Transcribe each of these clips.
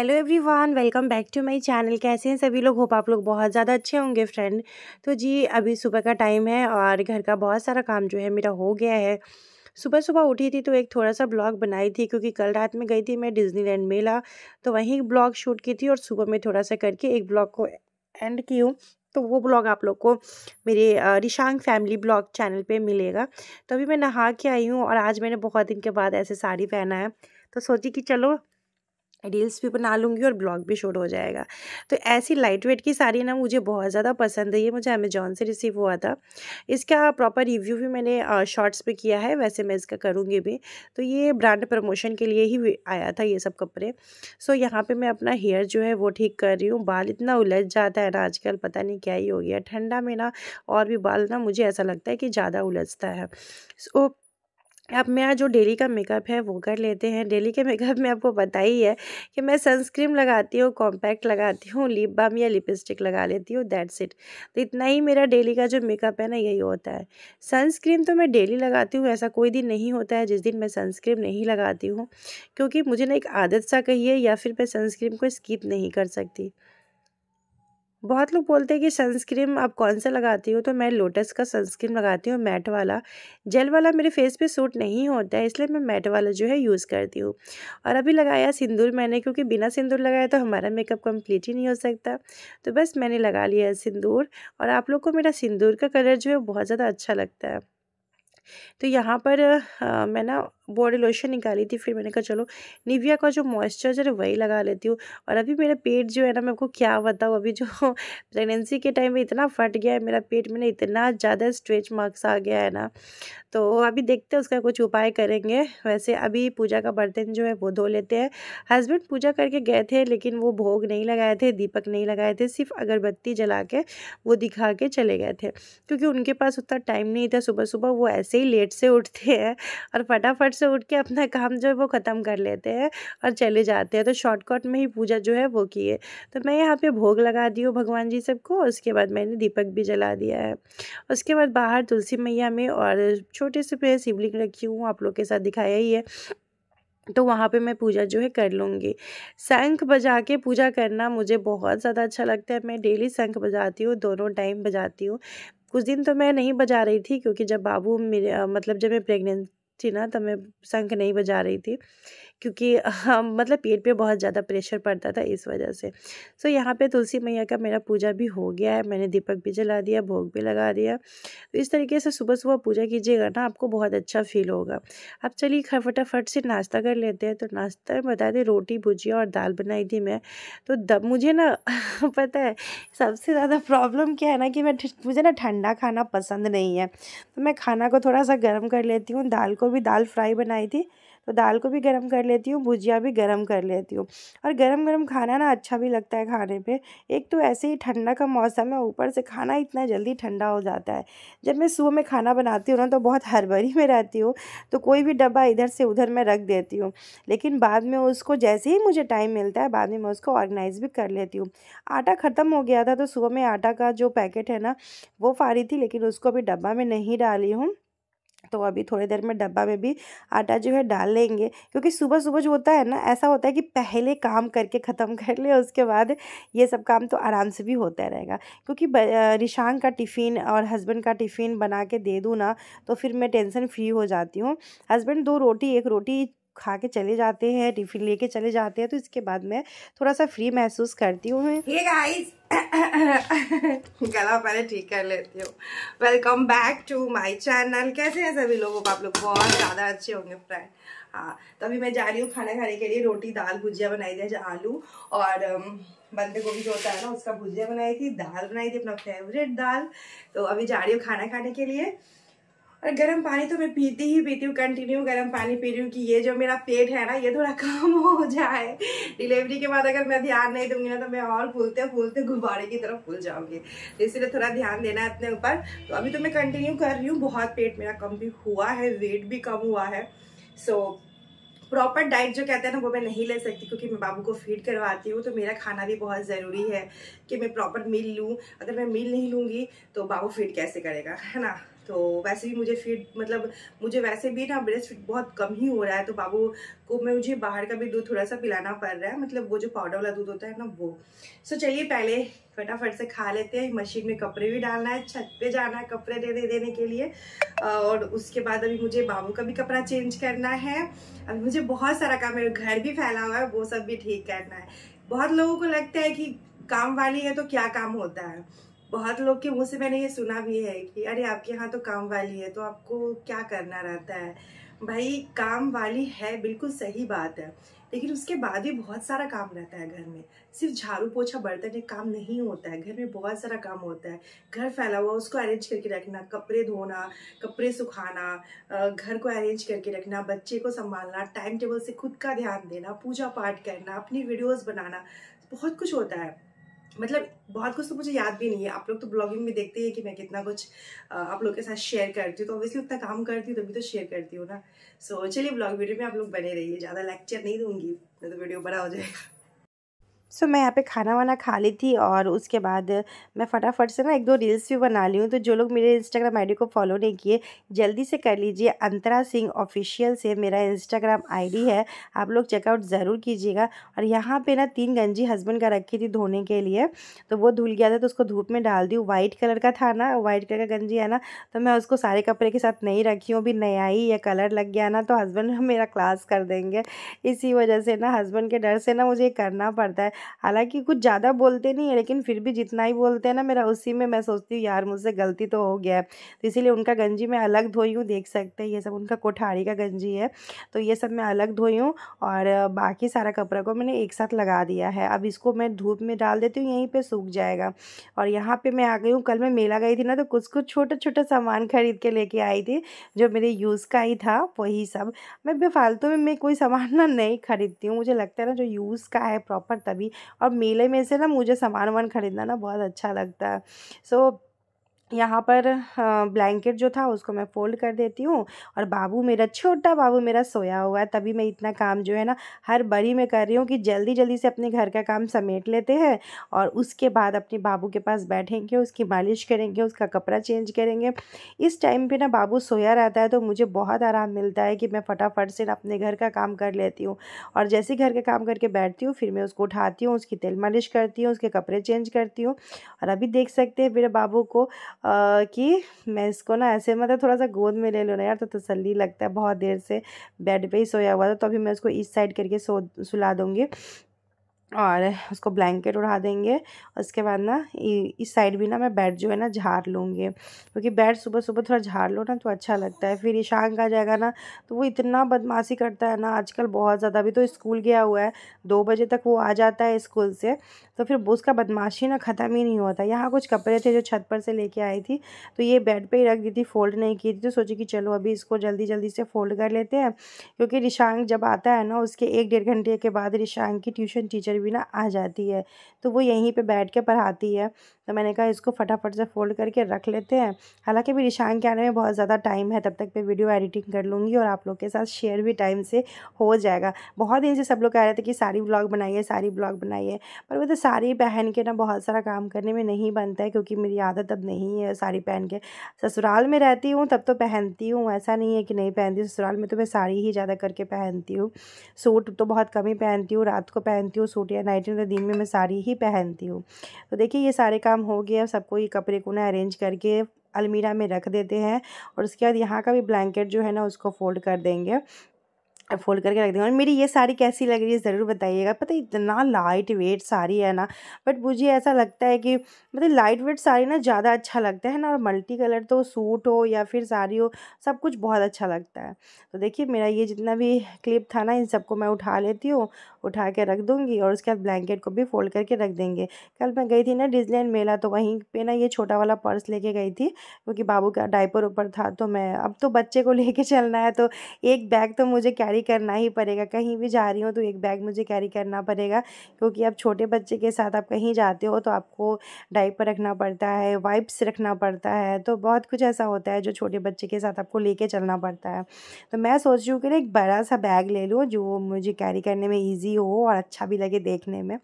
hello everyone welcome back to my channel कैसे हैं सभी लोग होप आप लोग बहुत ज़्यादा अच्छे होंगे फ्रेंड तो जी अभी सुबह का टाइम है और घर का बहुत सारा काम जो है मेरा हो गया है सुबह सुबह उठी थी तो एक थोड़ा सा ब्लॉग बनाई थी क्योंकि कल रात में गई थी मैं डिज्नीलैंड मेला तो वहीं ब्लॉग शूट की थी और सुबह में थोड़ा सा करके एक ब्लॉग को एंड की हूँ तो वो ब्लॉग आप लोग को मेरे रिशांग फैमिली ब्लॉग चैनल पर मिलेगा तो अभी मैं नहा के आई हूँ और आज मैंने बहुत दिन के बाद ऐसे साड़ी पहना है तो सोची कि चलो रील्स भी बना लूँगी और ब्लॉग भी शूट हो जाएगा तो ऐसी लाइट वेट की साड़ी ना मुझे बहुत ज़्यादा पसंद है ये मुझे अमेजोन से रिसीव हुआ था इसका प्रॉपर रिव्यू भी मैंने शॉर्ट्स पे किया है वैसे मैं इसका करूँगी भी तो ये ब्रांड प्रमोशन के लिए ही आया था ये सब कपड़े सो यहाँ पर मैं अपना हेयर जो है वो ठीक कर रही हूँ बाल इतना उलझ जाता है ना आजकल पता नहीं क्या ही हो गया ठंडा में ना और भी बाल ना मुझे ऐसा लगता है कि ज़्यादा उलझता है सो अब मेरा जो डेली का मेकअप है वो कर लेते हैं डेली के मेकअप में आपको पता ही है कि मैं सनस्क्रीन लगाती हूँ कॉम्पैक्ट लगाती हूँ लिप बम या लिपस्टिक लगा लेती हूँ दैट्स इट तो इतना ही मेरा डेली का जो मेकअप है ना यही होता है सनस्क्रीन तो मैं डेली लगाती हूँ ऐसा कोई दिन नहीं होता है जिस दिन मैं सनस्क्रीन नहीं लगाती हूँ क्योंकि मुझे ना एक आदत सा कही है या फिर मैं सनस्क्रीन को स्किप नहीं कर सकती बहुत लोग बोलते हैं कि सनस्क्रीन आप कौन सा लगाती हो तो मैं लोटस का सनस्क्रीन लगाती हूँ मैट वाला जेल वाला मेरे फेस पे सूट नहीं होता है इसलिए मैं मैट वाला जो है यूज़ करती हूँ और अभी लगाया सिंदूर मैंने क्योंकि बिना सिंदूर लगाया तो हमारा मेकअप कम्प्लीट ही नहीं हो सकता तो बस मैंने लगा लिया सिंदूर और आप लोग को मेरा सिंदूर का कलर जो है बहुत ज़्यादा अच्छा लगता है तो यहाँ पर आ, मैं ना बॉडी लोशन निकाली थी फिर मैंने कहा चलो निविया का जो मॉइस्चराइजर है वही लगा लेती हूँ और अभी मेरा पेट जो है ना मैं आपको क्या बताऊँ अभी जो प्रेगनेंसी के टाइम में इतना फट गया है मेरा पेट में इतना ज़्यादा स्ट्रेच मार्क्स आ गया है ना तो अभी देखते हैं उसका कुछ उपाय करेंगे वैसे अभी पूजा का बर्तन जो है वो धो लेते हैं हस्बैंड पूजा करके गए थे लेकिन वो भोग नहीं लगाए थे दीपक नहीं लगाए थे सिर्फ अगरबत्ती जला के वो दिखा के चले गए थे क्योंकि उनके पास उतना टाइम नहीं था सुबह सुबह वो ऐसे ही लेट से उठते हैं और फटाफट से उठ के अपना काम जो है वो ख़त्म कर लेते हैं और चले जाते हैं तो शॉर्टकट में ही पूजा जो है वो की है तो मैं यहाँ पे भोग लगा दी हूँ भगवान जी सबको उसके बाद मैंने दीपक भी जला दिया है उसके बाद बाहर तुलसी मैया में और छोटे से पे शिवलिंग रखी हूँ आप लोग के साथ दिखाया ही है तो वहाँ पे मैं पूजा जो है कर लूँगी शंख बजा के पूजा करना मुझे बहुत ज़्यादा अच्छा लगता है मैं डेली शंख बजाती हूँ दोनों टाइम बजाती हूँ कुछ दिन तो मैं नहीं बजा रही थी क्योंकि जब बाबू मेरे मतलब जब मैं प्रेग्नेंट थी ना तो मैं शंख नहीं बजा रही थी क्योंकि हम मतलब पेट पे बहुत ज़्यादा प्रेशर पड़ता था इस वजह से सो so, यहाँ पे तुलसी मैया का मेरा पूजा भी हो गया है मैंने दीपक भी जला दिया भोग भी लगा दिया तो इस तरीके से सुबह सुबह पूजा कीजिएगा ना आपको बहुत अच्छा फील होगा अब चलिए फटाफट से नाश्ता कर लेते हैं तो नाश्ता में बता दें रोटी भुजिया और दाल बनाई थी मैं तो दब मुझे ना पता है सबसे ज़्यादा प्रॉब्लम क्या है ना कि मैं मुझे ना ठंडा खाना पसंद नहीं है तो मैं खाना को थोड़ा सा गर्म कर लेती हूँ दाल को भी दाल फ्राई बनाई थी तो दाल को भी गर्म कर लेती हूँ भुजिया भी गर्म कर लेती हूँ और गर्म गरम खाना ना अच्छा भी लगता है खाने पे एक तो ऐसे ही ठंडा का मौसम है ऊपर से खाना इतना जल्दी ठंडा हो जाता है जब मैं सुबह में खाना बनाती हूँ ना तो बहुत हरभरी में रहती हूँ तो कोई भी डब्बा इधर से उधर मैं रख देती हूँ लेकिन बाद में उसको जैसे ही मुझे टाइम मिलता है बाद में मैं उसको ऑर्गेनाइज़ भी कर लेती हूँ आटा ख़त्म हो गया था तो सुबह में आटा का जो पैकेट है ना वो फारी थी लेकिन उसको अभी डब्बा में नहीं डाली हूँ तो अभी थोड़ी देर में डब्बा में भी आटा जो है डाल लेंगे क्योंकि सुबह सुबह जो होता है ना ऐसा होता है कि पहले काम करके ख़त्म कर ले उसके बाद ये सब काम तो आराम से भी होता रहेगा क्योंकि रिशांग का टिफ़िन और हस्बैंड का टिफ़िन बना के दे दूँ ना तो फिर मैं टेंशन फ्री हो जाती हूँ हस्बैंड दो रोटी एक रोटी खा के चले जाते हैं टिफ़िन लेके चले जाते हैं तो इसके बाद मैं थोड़ा सा फ्री महसूस करती हूँ गला पहले ठीक कर लेती हूँ welcome back to my channel कैसे हैं सभी लोगों को आप लोग बहुत ज़्यादा अच्छे होंगे फ्रेंड हाँ तो अभी मैं जा रही हूँ खाना खाने के लिए रोटी दाल भुजिया बनाई थी आलू और बंदे गोभी जो होता है ना उसका भुजिया बनाई थी दाल बनाई थी अपना फेवरेट दाल तो अभी जा रही हूँ खाना खाने के लिए और गर्म पानी तो मैं पीती ही पीती हूँ कंटिन्यू गर्म पानी पी रही हूँ कि ये जो मेरा पेट है ना ये थोड़ा कम हो जाए डिलीवरी के बाद अगर मैं ध्यान नहीं दूंगी ना तो मैं और फूलते फूलते गुब्बारे की तरफ फूल जाऊंगी तो इसीलिए थोड़ा ध्यान देना है अपने ऊपर तो अभी तो मैं कंटिन्यू कर रही हूँ बहुत पेट मेरा कम भी हुआ है वेट भी कम हुआ है सो so, प्रॉपर डाइट जो कहते हैं ना वो मैं नहीं ले सकती क्योंकि मैं बाबू को फीड करवाती हूँ तो मेरा खाना भी बहुत ज़रूरी है कि मैं प्रॉपर मील लूँ अगर मैं मील नहीं लूँगी तो बाबू फीड कैसे करेगा है ना तो वैसे भी मुझे फीड मतलब मुझे वैसे भी ना ब्रेस्ट फीड बहुत कम ही हो रहा है तो बाबू को मैं मुझे बाहर का भी दूध थोड़ा सा पिलाना पड़ रहा है मतलब वो जो पाउडर वाला दूध होता है ना वो सो चलिए पहले फटाफट से खा लेते हैं मशीन में कपड़े भी डालना है छत पे जाना है कपड़े दे दे देने के लिए और उसके बाद अभी मुझे बाबू का भी कपड़ा चेंज करना है अभी मुझे बहुत सारा काम मेरे घर भी फैला हुआ है वो सब भी ठीक करना है बहुत लोगों को लगता है कि काम वाली है तो क्या काम होता है बहुत लोग के मुंह से मैंने ये सुना भी है कि अरे आपके यहाँ तो काम वाली है तो आपको क्या करना रहता है भाई काम वाली है बिल्कुल सही बात है लेकिन उसके बाद भी बहुत सारा काम रहता है घर में सिर्फ झाड़ू पोछा बर्तन एक काम नहीं होता है घर में बहुत सारा काम होता है घर फैला हुआ उसको अरेंज करके रखना कपड़े धोना कपड़े सुखाना घर को अरेंज करके रखना बच्चे को संभालना टाइम टेबल से खुद का ध्यान देना पूजा पाठ करना अपनी वीडियोज़ बनाना बहुत कुछ होता है मतलब बहुत कुछ तो मुझे याद भी नहीं है आप लोग तो ब्लॉगिंग में देखते हैं कि मैं कितना कुछ आप लोग के साथ शेयर करती हूँ तो ऑब्वियसली उतना काम करती हूँ तभी तो शेयर करती हूँ ना सो so, चलिए ब्लॉग वीडियो में आप लोग बने रहिए ज़्यादा लेक्चर नहीं दूंगी नहीं तो वीडियो बड़ा हो जाएगा सो so, मैं यहाँ पे खाना वाना खा ली थी और उसके बाद मैं फटाफट से ना एक दो रील्स भी बना ली हूँ तो जो लोग मेरे इंस्टाग्राम आईडी को फॉलो नहीं किए जल्दी से कर लीजिए अंतरा सिंह ऑफिशियल से मेरा इंस्टाग्राम आईडी है आप लोग चेकआउट ज़रूर कीजिएगा और यहाँ पे ना तीन गंजी हस्बैंड का रखी थी धोने के लिए तो वो धुल गया था तो उसको धूप में डाल दी वाइट कलर का था ना वाइट कलर का गंजी है ना तो मैं उसको सारे कपड़े के साथ नहीं रखी हूँ अभी नया ही या कलर लग गया ना तो हस्बैंड मेरा क्लास कर देंगे इसी वजह से ना हस्बैंड के डर से ना मुझे करना पड़ता है हालांकि कुछ ज़्यादा बोलते नहीं है लेकिन फिर भी जितना ही बोलते हैं ना मेरा उसी में मैं सोचती हूँ यार मुझसे गलती तो हो गया है तो इसीलिए उनका गंजी मैं अलग धोई हूँ देख सकते हैं ये सब उनका कोठारी का गंजी है तो ये सब मैं अलग धोई हूँ और बाकी सारा कपड़ा को मैंने एक साथ लगा दिया है अब इसको मैं धूप में डाल देती हूँ यहीं पर सूख जाएगा और यहाँ पर मैं आ गई हूँ कल मैं मेला गई थी ना तो कुछ कुछ छोटा छोटा सामान खरीद के लेके आई थी जो मेरे यूज़ का ही था वही सब मैं बेफालतू में मैं कोई सामान ना नहीं खरीदती हूँ मुझे लगता है ना जो यूज़ का है प्रॉपर तभी और मेले में से ना मुझे सामान वामान ख़रीदना ना बहुत अच्छा लगता है सो so, यहाँ पर ब्लैंकेट जो था उसको मैं फ़ोल्ड कर देती हूँ और बाबू मेरा छोटा बाबू मेरा सोया हुआ है तभी मैं इतना काम जो है ना हर बड़ी में कर रही हूँ कि जल्दी जल्दी से अपने घर का काम समेट लेते हैं और उसके बाद अपने बाबू के पास बैठेंगे उसकी मालिश करेंगे उसका कपड़ा चेंज करेंगे इस टाइम पर ना बाबू सोया रहता है तो मुझे बहुत आराम मिलता है कि मैं फटाफट से अपने घर का काम कर लेती हूँ और जैसे घर का काम करके बैठती हूँ फिर मैं उसको उठाती हूँ उसकी तेल मालिश करती हूँ उसके कपड़े चेंज करती हूँ और अभी देख सकते हैं मेरे बाबू को कि मैं इसको ना ऐसे मतलब थोड़ा सा गोद में ले लो ना यार तो तसल्ली लगता है बहुत देर से बेड पे ही सोया हुआ था तो अभी मैं उसको इस साइड करके सो सुला दूँगी और उसको ब्लैंकेट उड़ा देंगे उसके बाद ना इस साइड भी ना मैं बेड जो है ना झाड़ लूँगी क्योंकि बेड सुबह सुबह थोड़ा झाड़ लो ना तो अच्छा लगता है फिर ईशांक आ जाएगा ना तो वो इतना बदमाशी करता है ना आजकल बहुत ज़्यादा अभी तो स्कूल गया हुआ है दो बजे तक वो आ जाता है स्कूल से तो फिर उसका बदमाशी ना ख़त्म ही नहीं होता यहाँ कुछ कपड़े थे जो छत पर से लेके आई थी तो ये बेड पे ही रख दी थी फोल्ड नहीं की थी तो सोची कि चलो अभी इसको जल्दी जल्दी से फोल्ड कर लेते हैं क्योंकि रिशांग जब आता है ना उसके एक डेढ़ घंटे के बाद रिशांग की ट्यूशन टीचर भी ना आ जाती है तो वो यहीं पर बैठ के पढ़ाती है तो मैंने कहा इसको फटाफट से फोल्ड करके रख लेते हैं हालाँकि अभी रिशांग के आने में बहुत ज़्यादा टाइम है तब तक मैं वीडियो एडिटिंग कर लूँगी और आप लोग के साथ शेयर भी टाइम से हो जाएगा बहुत दिन से सब लोग कह रहे थे कि सारी ब्लॉग बनाइए सारी ब्लॉग बनाइए पर वो तो साड़ी पहन के ना बहुत सारा काम करने में नहीं बनता है क्योंकि मेरी आदत अब नहीं है साड़ी पहन के ससुराल में रहती हूँ तब तो पहनती हूँ ऐसा नहीं है कि नहीं पहनती ससुराल में तो मैं साड़ी ही ज़्यादा करके पहनती हूँ सूट तो बहुत कम ही पहनती हूँ रात को पहनती हूँ सूट या नाइट तो दिन में मैं साड़ी ही पहनती हूँ तो देखिए ये सारे काम हो गए सबको ये कपड़े को ना अरेंज करके अलमीरा में रख देते हैं और उसके बाद यहाँ का भी ब्लैंकेट जो है ना उसको फोल्ड कर देंगे फोल्ड करके रख देंगे और मेरी ये साड़ी कैसी लग रही है ज़रूर बताइएगा पता है इतना लाइट वेट साड़ी है ना बट मुझे ऐसा लगता है कि मतलब लाइट वेट साड़ी ना ज़्यादा अच्छा लगता है ना और मल्टी कलर तो सूट हो या फिर साड़ी हो सब कुछ बहुत अच्छा लगता है तो देखिए मेरा ये जितना भी क्लिप था ना इन सबको मैं उठा लेती हूँ उठा के रख दूँगी और उसके बाद ब्लैंकेट को भी फोल्ड करके रख देंगे कल मैं गई थी ना डिजलैंड मेला तो वहीं पर ना ये छोटा वाला पर्स लेके गई थी क्योंकि बाबू का डाइपर ऊपर था तो मैं अब तो बच्चे को ले चलना है तो एक बैग तो मुझे कैरी कैरी करना ही पड़ेगा कहीं भी जा रही हो तो एक बैग मुझे कैरी करना पड़ेगा क्योंकि अब छोटे बच्चे के साथ आप कहीं जाते हो तो आपको डाइपर रखना पड़ता है वाइप्स रखना पड़ता है तो बहुत कुछ ऐसा होता है जो छोटे बच्चे के साथ आपको ले चलना पड़ता है तो मैं सोच रही हूँ कि ना एक बड़ा सा बैग ले लूँ जो मुझे कैरी करने में ईजी हो और अच्छा भी लगे देखने में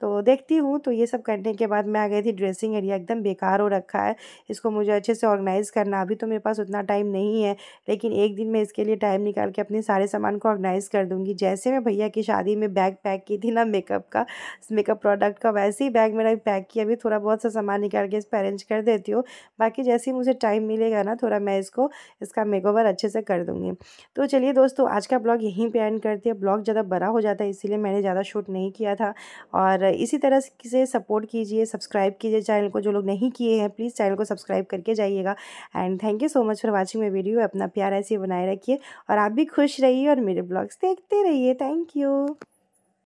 तो देखती हूँ तो ये सब करने के बाद मैं आ गई थी ड्रेसिंग एरिया एकदम बेकार हो रखा है इसको मुझे अच्छे से ऑर्गेनाइज़ करना अभी तो मेरे पास उतना टाइम नहीं है लेकिन एक दिन मैं इसके लिए टाइम निकाल के अपने सारे सामान उनको ऑर्गेनाइज़ कर दूँगी जैसे मैं भैया की शादी में बैग पैक की थी ना मेकअप का मेकअप प्रोडक्ट का वैसे ही बैग मेरा पैक किया अभी थोड़ा बहुत सा सामान निकाल के इस पर अरेंज कर देती हूँ बाकी जैसे ही मुझे टाइम मिलेगा ना थोड़ा मैं इसको इसका मेकओवर अच्छे से कर दूँगी तो चलिए दोस्तों आज का ब्लॉग यहीं पर एंड करती है ब्लॉग ज़्यादा बड़ा हो जाता है इसीलिए मैंने ज़्यादा शूट नहीं किया था और इसी तरह से सपोर्ट कीजिए सब्सक्राइब कीजिए चैनल को जो लोग नहीं किए हैं प्लीज़ चैनल को सब्सक्राइब करके जाइएगा and thank you so much for watching my video अपना प्यार ऐसे बनाए रखिए और आप भी खुश रहिए और मेरे ब्लॉग्स देखते रहिए थैंक यू